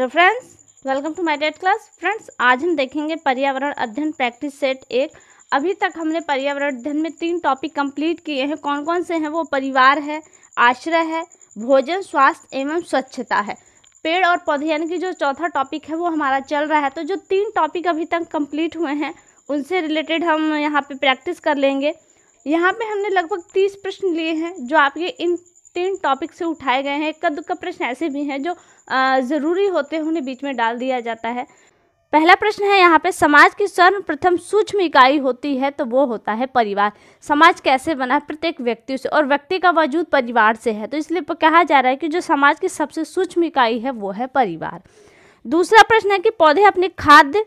तो friends welcome to my date class friends आज हम देखेंगे पर्यावरण अध्ययन प्रैक्टिस सेट एक अभी तक हमने पर्यावरण अध्ययन में तीन टॉपिक कंप्लीट किए हैं कौन कौन से हैं वो परिवार है आश्रय है भोजन स्वास्थ्य एवं स्वच्छता है पेड़ और पौधे यानी कि जो चौथा टॉपिक है वो हमारा चल रहा है तो जो तीन टॉपिक अभी तक कम्प्लीट हुए हैं उनसे रिलेटेड हम यहाँ पर प्रैक्टिस कर लेंगे यहाँ पे हमने लगभग तीस प्रश्न लिए हैं जो आपके इन तीन टॉपिक से उठाए गए हैं कद का प्रश्न ऐसे भी हैं जो ज़रूरी होते हैं उन्हें बीच में डाल दिया जाता है पहला प्रश्न है यहाँ पे समाज की सर्वप्रथम सूक्ष्म इकाई होती है तो वो होता है परिवार समाज कैसे बना प्रत्येक व्यक्ति से और व्यक्ति का वजूद परिवार से है तो इसलिए कहा जा रहा है कि जो समाज की सबसे सूक्ष्म इकाई है वो है परिवार दूसरा प्रश्न है कि पौधे अपने खाद्य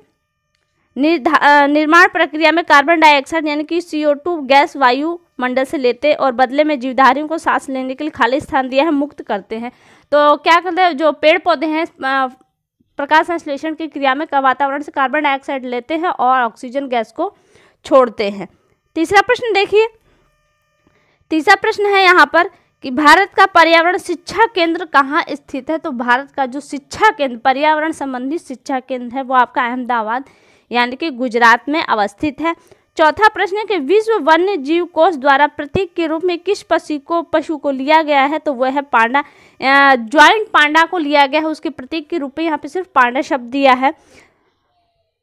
निर्माण प्रक्रिया में कार्बन डाइऑक्साइड यानी कि सीओ गैस वायु मंडल से लेते और बदले में जीवधारियों को सांस लेने के लिए खाली स्थान दिया है मुक्त करते हैं तो क्या करते हैं जो पेड़ पौधे हैं प्रकाश संश्लेषण की क्रिया में वातावरण से कार्बन डाइऑक्साइड लेते हैं और ऑक्सीजन गैस को छोड़ते हैं तीसरा प्रश्न देखिए तीसरा प्रश्न है यहाँ पर कि भारत का पर्यावरण शिक्षा केंद्र कहाँ स्थित है तो भारत का जो शिक्षा केंद्र पर्यावरण संबंधी शिक्षा केंद्र है वो आपका अहमदाबाद यानी कि गुजरात में अवस्थित है चौथा प्रश्न है कि विश्व वन्य जीव कोष द्वारा प्रतीक के रूप में किस पशु को पशु को लिया गया है तो वह है पांडा ज्वाइंट पांडा को लिया गया है उसके प्रतीक के रूप में यहाँ पे सिर्फ पांडा शब्द दिया है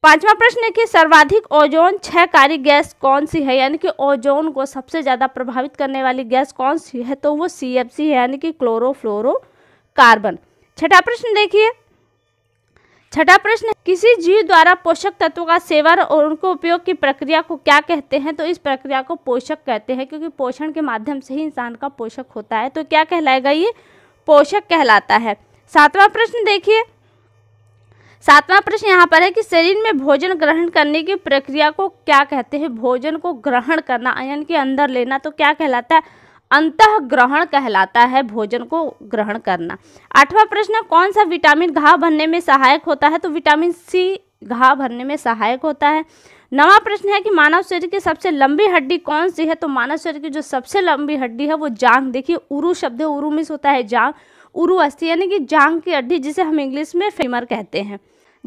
पांचवा प्रश्न है कि सर्वाधिक ओजोन क्षयकारी गैस कौन सी है यानी कि ओजोन को सबसे ज़्यादा प्रभावित करने वाली गैस कौन सी है तो वो सी है यानी कि क्लोरोफ्लोरो कार्बन छठा प्रश्न देखिए छठा प्रश्न किसी जीव द्वारा पोषक तत्व का सेवन और उनके उपयोग की प्रक्रिया को क्या कहते हैं तो इस प्रक्रिया को पोषक कहते हैं क्योंकि पोषण के माध्यम से ही इंसान का पोषक होता है तो क्या कहलाएगा ये पोषक कहलाता है सातवां प्रश्न देखिए सातवां प्रश्न यहाँ पर है कि शरीर में भोजन ग्रहण करने की प्रक्रिया को क्या कहते हैं भोजन को ग्रहण करना यानी कि अंदर लेना तो क्या कहलाता है अंत ग्रहण कहलाता है भोजन को ग्रहण करना आठवां प्रश्न कौन सा विटामिन घाव भरने में सहायक होता है तो विटामिन सी घाव भरने में सहायक होता है नवा प्रश्न है कि मानव शरीर की सबसे लंबी हड्डी कौन सी है तो मानव शरीर की जो सबसे लंबी हड्डी है वो जांग देखिए उरु शब्द है उरु मिस होता है जांग उरु अस्थि यानी कि जांग की हड्डी जिसे हम इंग्लिश में फेमर कहते हैं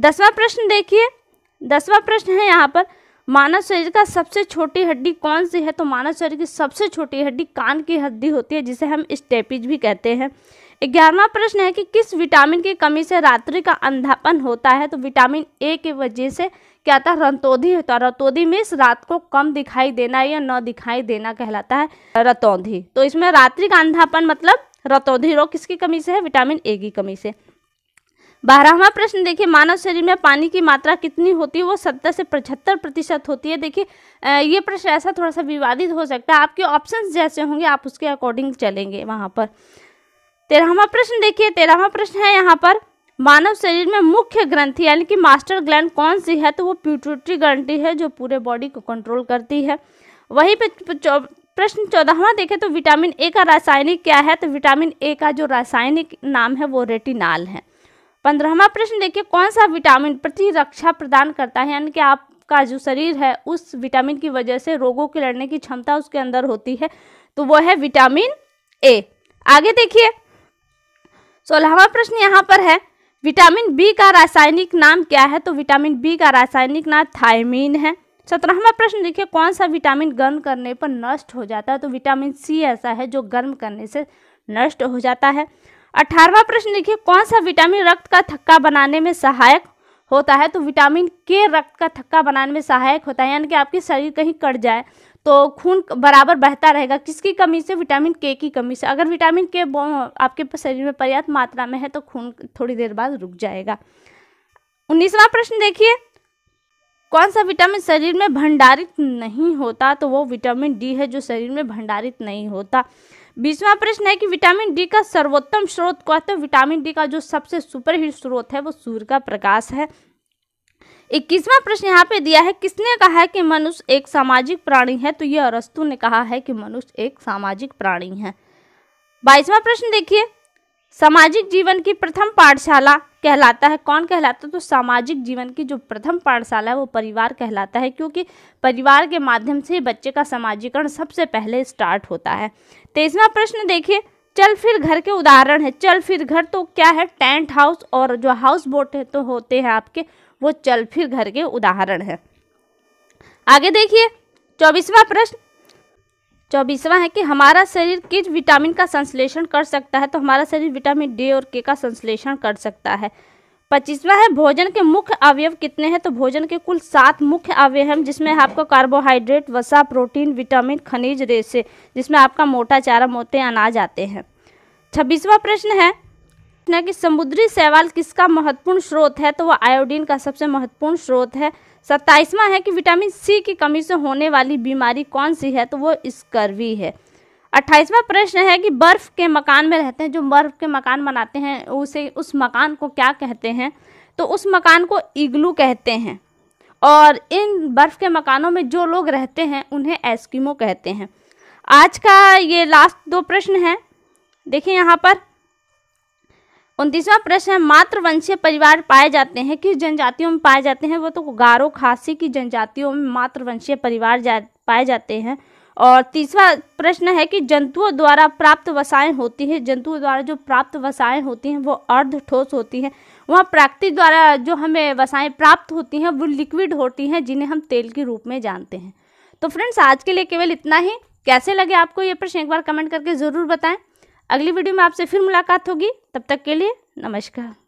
दसवां प्रश्न देखिए दसवां प्रश्न है यहाँ पर मानव शरीर का सबसे छोटी हड्डी कौन सी है तो मानव शरीर की सबसे छोटी हड्डी कान की हड्डी होती है जिसे हम स्टेपिज भी कहते हैं ग्यारहवा प्रश्न है कि किस विटामिन की कमी से रात्रि का अंधापन होता है तो विटामिन ए की वजह से क्या था रंतौधी होता है रतौंधी मीन्स रात को कम दिखाई देना या न दिखाई देना कहलाता है रतौधी तो इसमें रात्रि का अंधापन मतलब रतौधी रोग किसकी कमी से है विटामिन ए की कमी से बारहवा प्रश्न देखिए मानव शरीर में पानी की मात्रा कितनी होती है वो सत्तर से पचहत्तर प्रतिशत होती है देखिए ये प्रश्न ऐसा थोड़ा सा विवादित हो सकता है आपके ऑप्शन जैसे होंगे आप उसके अकॉर्डिंग चलेंगे वहाँ पर तेरहवा प्रश्न देखिए तेरहवा प्रश्न है यहाँ पर मानव शरीर में मुख्य ग्रंथि यानी कि मास्टर ग्लैंड कौन सी है तो वो प्यूटरी ग्रंथि है जो पूरे बॉडी को कंट्रोल करती है वहीं पर प्रश्न चौदहवा देखें तो विटामिन ए का रासायनिक क्या है तो विटामिन ए का जो रासायनिक नाम है वो रेटिनाल है पंद्रहवा प्रश्न देखिए कौन सा विटामिन प्रतिरक्षा प्रदान करता है यानी कि आप का जो शरीर है उस विटामिन की वजह से रोगों के लड़ने की क्षमता उसके अंदर होती है तो वो है विटामिन ए आगे देखिए सोलहवा प्रश्न यहाँ पर है विटामिन बी का रासायनिक नाम क्या है तो विटामिन बी का रासायनिक नाम थायमीन है सत्रहवा प्रश्न देखिए कौन सा विटामिन गर्म करने पर नष्ट हो जाता है तो विटामिन सी ऐसा है जो गर्म करने से नष्ट हो जाता है अठारवा प्रश्न देखिए कौन सा विटामिन रक्त का थक्का बनाने में सहायक होता है तो विटामिन के रक्त का थक्का बनाने में सहायक होता है यानी कि आपके शरीर कहीं कट जाए तो खून बराबर बहता रहेगा किसकी कमी से विटामिन के की कमी से अगर विटामिन के आपके शरीर में पर्याप्त मात्रा में है तो खून थोड़ी देर बाद रुक जाएगा उन्नीसवा प्रश्न देखिए कौन सा विटामिन शरीर में भंडारित नहीं होता तो वो विटामिन डी है जो शरीर में भंडारित नहीं होता बीसवा प्रश्न है कि विटामिन डी का सर्वोत्तम स्रोत कहते हैं तो विटामिन डी का जो सबसे सुपरहिट स्रोत है वो सूर्य का प्रकाश है इक्कीसवा प्रश्न यहाँ पे दिया है किसने कहा है कि मनुष्य एक सामाजिक प्राणी है तो ये अरस्तु ने कहा है कि मनुष्य एक सामाजिक प्राणी है बाईसवा प्रश्न देखिए सामाजिक जीवन की प्रथम पाठशाला कहलाता है कौन कहलाता है तो सामाजिक जीवन की जो प्रथम पाठशाला है वो परिवार कहलाता है क्योंकि परिवार के माध्यम से बच्चे का सामाजिकरण सबसे पहले स्टार्ट होता है तेईसवा प्रश्न देखिए चल फिर घर के उदाहरण है चल फिर घर तो क्या है टेंट हाउस और जो हाउस बोट है तो होते हैं आपके वो चल फिर घर के उदाहरण है आगे देखिए चौबीसवा प्रश्न चौबीसवा है कि हमारा शरीर किस विटामिन का संश्लेषण कर सकता है तो हमारा शरीर विटामिन डी और के का संश्लेषण कर सकता है पच्चीसवा है भोजन के मुख्य अवयव कितने हैं तो भोजन के कुल सात मुख्य अवयव हैं जिसमें आपको कार्बोहाइड्रेट वसा प्रोटीन विटामिन खनिज रेसे जिसमें आपका मोटा चारा मोटे अनाज आते हैं छब्बीसवा प्रश्न है प्रश्न है कि समुद्री शैवाल किसका महत्वपूर्ण स्रोत है तो वह आयोडीन का सबसे महत्वपूर्ण स्रोत है सत्ताईसवां है कि विटामिन सी की कमी से होने वाली बीमारी कौन सी है तो वो स्कर्वी है अट्ठाईसवा प्रश्न है कि बर्फ़ के मकान में रहते हैं जो बर्फ़ के मकान बनाते हैं उसे उस मकान को क्या कहते हैं तो उस मकान को इग्लू कहते हैं और इन बर्फ़ के मकानों में जो लोग रहते हैं उन्हें एस्किमो कहते हैं आज का ये लास्ट दो प्रश्न है देखिए यहाँ पर उनतीसवा प्रश्न है मातृवंशीय परिवार पाए जाते हैं किस जनजातियों में पाए जाते हैं वो तो गारो खासी की जनजातियों में मातृवंशीय परिवार जा, पाए जाते हैं और तीसरा प्रश्न है कि जंतुओं द्वारा प्राप्त वसाएँ होती हैं जंतुओं द्वारा जो प्राप्त वसाएँ होती हैं वो अर्ध ठोस होती हैं वहाँ प्राकृतिक द्वारा जो हमें वसाएँ प्राप्त होती हैं वो लिक्विड होती हैं जिन्हें हम तेल के रूप में जानते हैं तो फ्रेंड्स आज के लिए केवल इतना ही कैसे लगे आपको ये प्रश्न एक बार कमेंट करके ज़रूर बताएं अगली वीडियो में आपसे फिर मुलाकात होगी तब तक के लिए नमस्कार